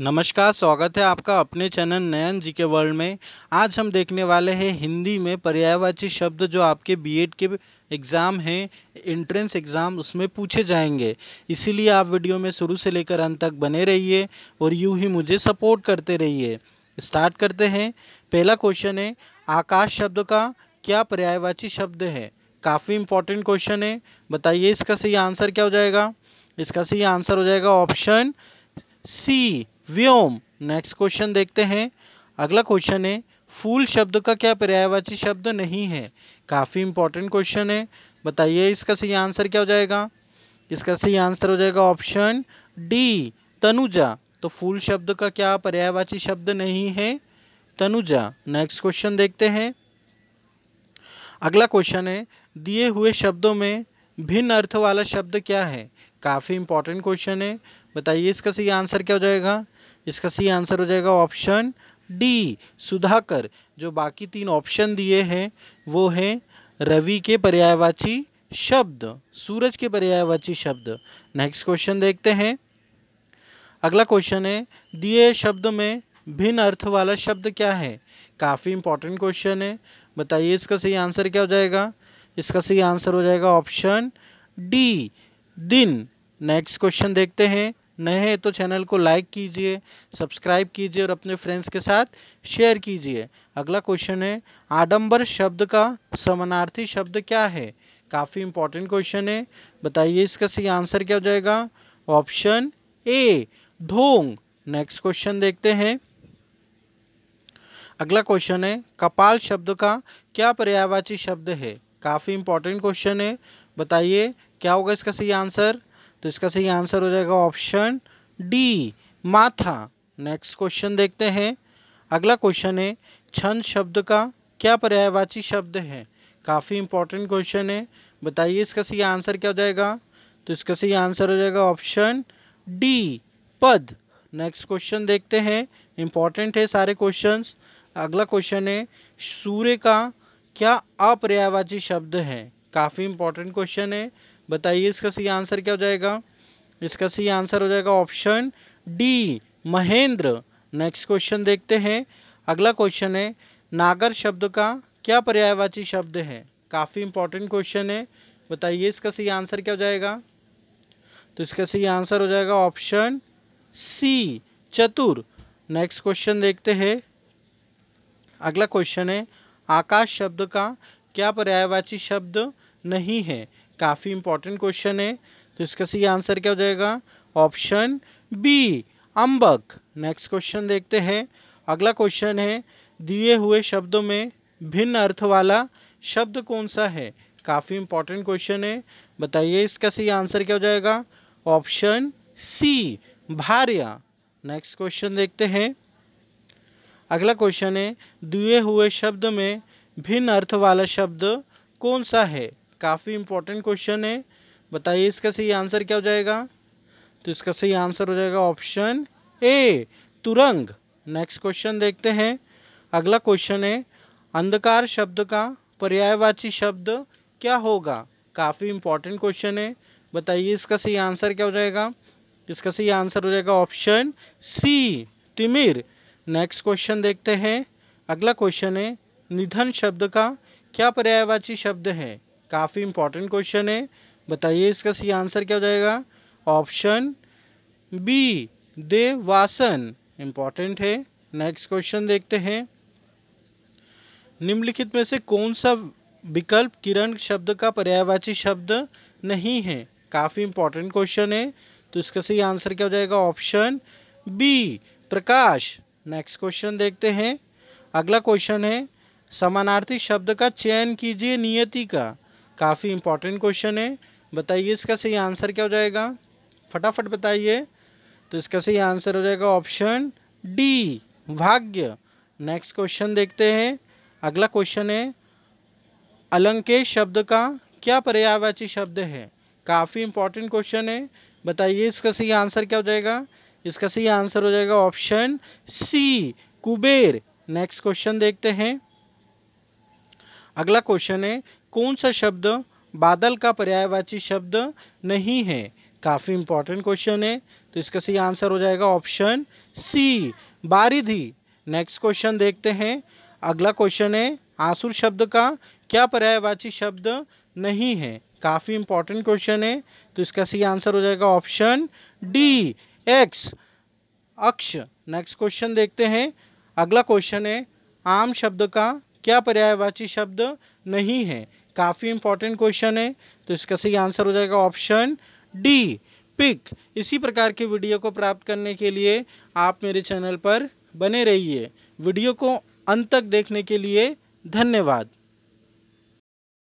नमस्कार स्वागत है आपका अपने चैनल नयन जी के वर्ल्ड में आज हम देखने वाले हैं हिंदी में पर्यायवाची शब्द जो आपके बीएड के एग्ज़ाम हैं एंट्रेंस एग्ज़ाम उसमें पूछे जाएंगे इसीलिए आप वीडियो में शुरू से लेकर अंत तक बने रहिए और यूं ही मुझे सपोर्ट करते रहिए स्टार्ट करते हैं पहला क्वेश्चन है आकाश शब्द का क्या पर्यायवाची शब्द है काफ़ी इंपॉर्टेंट क्वेश्चन है बताइए इसका सही आंसर क्या हो जाएगा इसका सही आंसर हो जाएगा ऑप्शन सी व्योम नेक्स्ट क्वेश्चन देखते हैं अगला क्वेश्चन है फूल शब्द का क्या पर्यायवाची शब्द नहीं है काफ़ी इंपॉर्टेंट क्वेश्चन है बताइए इसका सही आंसर क्या हो जाएगा इसका सही आंसर हो जाएगा ऑप्शन डी तनुजा तो फूल शब्द का क्या पर्यायवाची शब्द नहीं है तनुजा नेक्स्ट क्वेश्चन देखते हैं अगला क्वेश्चन है दिए हुए शब्दों में भिन्न अर्थ वाला शब्द क्या है काफ़ी इंपॉर्टेंट क्वेश्चन है बताइए इसका सही आंसर क्या हो जाएगा इसका सही आंसर हो जाएगा ऑप्शन डी सुधाकर जो बाकी तीन ऑप्शन दिए हैं वो हैं रवि के पर्यायवाची शब्द सूरज के पर्यायवाची शब्द नेक्स्ट क्वेश्चन देखते हैं अगला क्वेश्चन है दिए शब्द में भिन्न अर्थ वाला शब्द क्या है काफ़ी इंपॉर्टेंट क्वेश्चन है बताइए इसका सही आंसर क्या हो जाएगा इसका सही आंसर हो जाएगा ऑप्शन डी दिन नेक्स्ट क्वेश्चन देखते हैं नए हैं तो चैनल को लाइक कीजिए सब्सक्राइब कीजिए और अपने फ्रेंड्स के साथ शेयर कीजिए अगला क्वेश्चन है आडम्बर शब्द का समानार्थी शब्द क्या है काफ़ी इंपॉर्टेंट क्वेश्चन है बताइए इसका सही आंसर क्या हो जाएगा ऑप्शन ए ढोंग नेक्स्ट क्वेश्चन देखते हैं अगला क्वेश्चन है कपाल शब्द का क्या पर्यायवाची शब्द है काफ़ी इंपॉर्टेंट क्वेश्चन है बताइए क्या होगा इसका सही आंसर तो इसका सही आंसर हो जाएगा ऑप्शन डी माथा नेक्स्ट क्वेश्चन देखते हैं अगला क्वेश्चन है छंद शब्द का क्या पर्यायवाची शब्द है काफ़ी इंपॉर्टेंट क्वेश्चन है बताइए इसका सही आंसर क्या हो जाएगा तो इसका सही आंसर हो जाएगा ऑप्शन डी पद नेक्स्ट क्वेश्चन देखते हैं इंपॉर्टेंट है सारे क्वेश्चंस अगला क्वेश्चन है सूर्य का क्या अपर्यायवाची शब्द है काफ़ी इंपॉर्टेंट क्वेश्चन है बताइए इसका सही आंसर क्या हो जाएगा इसका सही आंसर हो जाएगा option D Mahendra next question देखते हैं अगला क्वेश्चन है नागर शब्द का क्या पर्यायवाची शब्द है काफ़ी इंपॉर्टेंट क्वेश्चन है बताइए इसका सही आंसर क्या हो जाएगा तो इसका सही आंसर हो जाएगा ऑप्शन सी चतुर नेक्स्ट क्वेश्चन देखते हैं अगला क्वेश्चन है आकाश शब्द का क्या पर्यायवाची शब्द नहीं है काफ़ी इंपॉर्टेंट क्वेश्चन है तो इसका सही आंसर क्या हो जाएगा ऑप्शन बी अंबक नेक्स्ट क्वेश्चन देखते हैं अगला क्वेश्चन है दिए हुए शब्दों में भिन्न अर्थ वाला शब्द कौन सा है काफ़ी इंपॉर्टेंट क्वेश्चन है बताइए इसका सही आंसर क्या हो जाएगा ऑप्शन सी भार्य नेक्स्ट क्वेश्चन देखते हैं अगला क्वेश्चन है दिए हुए शब्द में भिन्न अर्थ वाला शब्द कौन सा है काफ़ी इंपॉर्टेंट क्वेश्चन है बताइए इसका सही आंसर क्या हो जाएगा तो इसका सही आंसर हो जाएगा ऑप्शन ए तुरंग नेक्स्ट क्वेश्चन देखते हैं अगला क्वेश्चन है अंधकार शब्द का पर्यायवाची शब्द क्या होगा काफ़ी इंपॉर्टेंट क्वेश्चन है बताइए इसका सही आंसर क्या हो जाएगा इसका सही आंसर हो जाएगा ऑप्शन सी तिमिर नेक्स्ट क्वेश्चन देखते हैं अगला क्वेश्चन है निधन शब्द का क्या पर्यायवाची शब्द है काफ़ी इंपॉर्टेंट क्वेश्चन है बताइए इसका सही आंसर क्या हो जाएगा ऑप्शन बी देवासन इंपॉर्टेंट है नेक्स्ट क्वेश्चन देखते हैं निम्नलिखित में से कौन सा विकल्प किरण शब्द का पर्यायवाची शब्द नहीं है काफ़ी इंपॉर्टेंट क्वेश्चन है तो इसका सही आंसर क्या हो जाएगा ऑप्शन बी प्रकाश नेक्स्ट क्वेश्चन देखते हैं अगला क्वेश्चन है समानार्थी शब्द का चयन कीजिए नियति का काफ़ी इंपॉर्टेंट क्वेश्चन है बताइए इसका सही आंसर क्या हो जाएगा फटाफट बताइए तो इसका सही आंसर हो जाएगा ऑप्शन डी भाग्य नेक्स्ट क्वेश्चन देखते हैं अगला क्वेश्चन है अलंकेश शब्द का क्या पर्यायवाची शब्द है काफ़ी इंपॉर्टेंट क्वेश्चन है बताइए इसका सही आंसर क्या हो जाएगा इसका सही आंसर हो जाएगा option C Kuber next question देखते हैं अगला क्वेश्चन है कौन सा शब्द बादल का पर्यायवाची शब्द नहीं है काफ़ी इंपॉर्टेंट क्वेश्चन है तो इसका सही आंसर हो जाएगा ऑप्शन सी बारिधी नेक्स्ट क्वेश्चन देखते हैं अगला क्वेश्चन है आंसुर शब्द का क्या पर्यायवाची शब्द नहीं है काफ़ी इंपॉर्टेंट क्वेश्चन है तो इसका सही आंसर हो जाएगा ऑप्शन डी एक्स अक्ष नेक्स्ट क्वेश्चन देखते हैं अगला क्वेश्चन है आम शब्द का क्या पर्यायवाची शब्द नहीं है काफ़ी इंपॉर्टेंट क्वेश्चन है तो इसका सही आंसर हो जाएगा ऑप्शन डी पिक इसी प्रकार के वीडियो को प्राप्त करने के लिए आप मेरे चैनल पर बने रहिए वीडियो को अंत तक देखने के लिए धन्यवाद